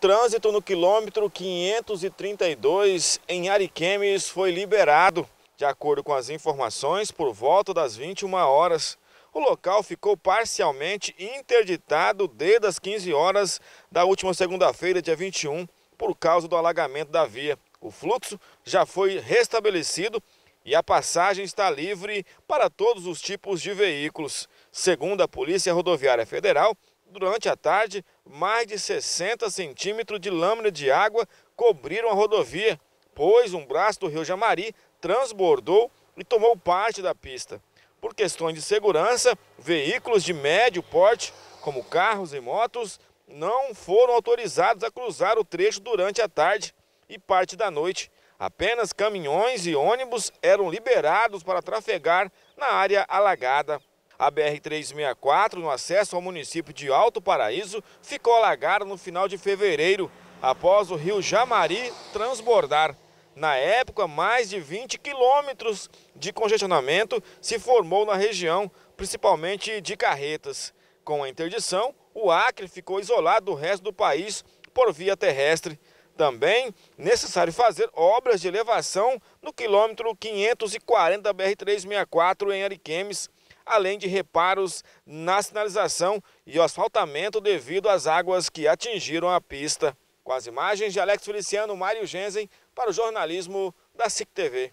trânsito no quilômetro 532 em Ariquemes foi liberado. De acordo com as informações, por volta das 21 horas, o local ficou parcialmente interditado desde as 15 horas da última segunda-feira, dia 21, por causa do alagamento da via. O fluxo já foi restabelecido e a passagem está livre para todos os tipos de veículos. Segundo a Polícia Rodoviária Federal, Durante a tarde, mais de 60 centímetros de lâmina de água cobriram a rodovia, pois um braço do rio Jamari transbordou e tomou parte da pista. Por questões de segurança, veículos de médio porte, como carros e motos, não foram autorizados a cruzar o trecho durante a tarde e parte da noite. Apenas caminhões e ônibus eram liberados para trafegar na área alagada. A BR-364, no acesso ao município de Alto Paraíso, ficou alagada no final de fevereiro, após o rio Jamari transbordar. Na época, mais de 20 quilômetros de congestionamento se formou na região, principalmente de carretas. Com a interdição, o Acre ficou isolado do resto do país por via terrestre. Também necessário fazer obras de elevação no quilômetro 540 BR-364 em Ariquemes, além de reparos na sinalização e o asfaltamento devido às águas que atingiram a pista. Com as imagens de Alex Feliciano, Mário Genzen, para o jornalismo da SIC TV.